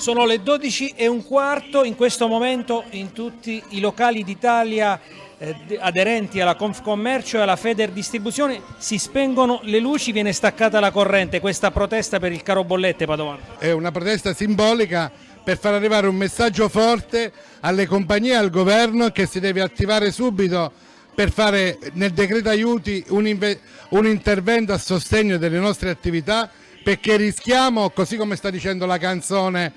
Sono le 12 e un quarto in questo momento in tutti i locali d'Italia eh, aderenti alla Confcommercio e alla Feder Distribuzione si spengono le luci, viene staccata la corrente. Questa protesta per il caro bollette Padovano. È una protesta simbolica per far arrivare un messaggio forte alle compagnie al governo che si deve attivare subito per fare nel decreto aiuti un, un intervento a sostegno delle nostre attività perché rischiamo, così come sta dicendo la canzone,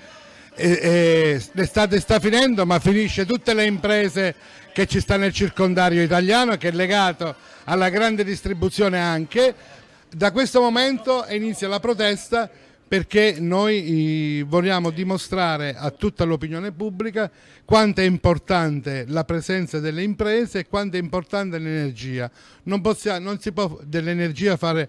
eh, eh, l'estate sta finendo, ma finisce tutte le imprese che ci sta nel circondario italiano, che è legato alla grande distribuzione anche. Da questo momento inizia la protesta perché noi vogliamo dimostrare a tutta l'opinione pubblica quanto è importante la presenza delle imprese e quanto è importante l'energia. Non, non, si può dell'energia fare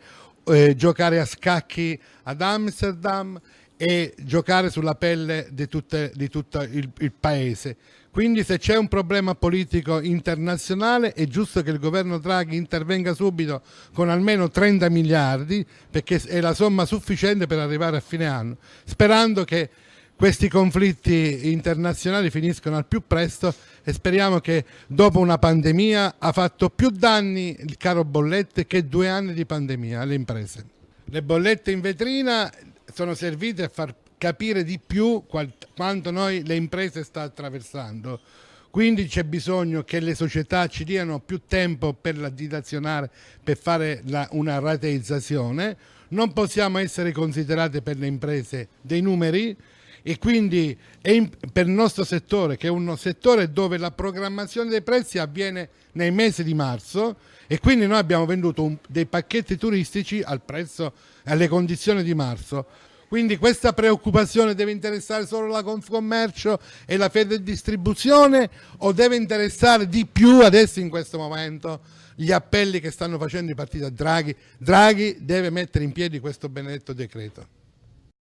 eh, giocare a scacchi ad Amsterdam e giocare sulla pelle di, tutte, di tutto il, il paese. Quindi se c'è un problema politico internazionale è giusto che il governo Draghi intervenga subito con almeno 30 miliardi perché è la somma sufficiente per arrivare a fine anno, sperando che questi conflitti internazionali finiscono al più presto e speriamo che dopo una pandemia ha fatto più danni il caro bollette che due anni di pandemia alle imprese. Le bollette in vetrina sono servite a far capire di più quanto noi le imprese sta attraversando. Quindi c'è bisogno che le società ci diano più tempo per la dilazionare, per fare la, una rateizzazione. Non possiamo essere considerate per le imprese dei numeri, e quindi in, per il nostro settore, che è un settore dove la programmazione dei prezzi avviene nei mesi di marzo e quindi noi abbiamo venduto un, dei pacchetti turistici al prezzo, alle condizioni di marzo. Quindi questa preoccupazione deve interessare solo la Confcommercio e la Fede Distribuzione o deve interessare di più adesso in questo momento gli appelli che stanno facendo i partiti a Draghi? Draghi deve mettere in piedi questo benedetto decreto.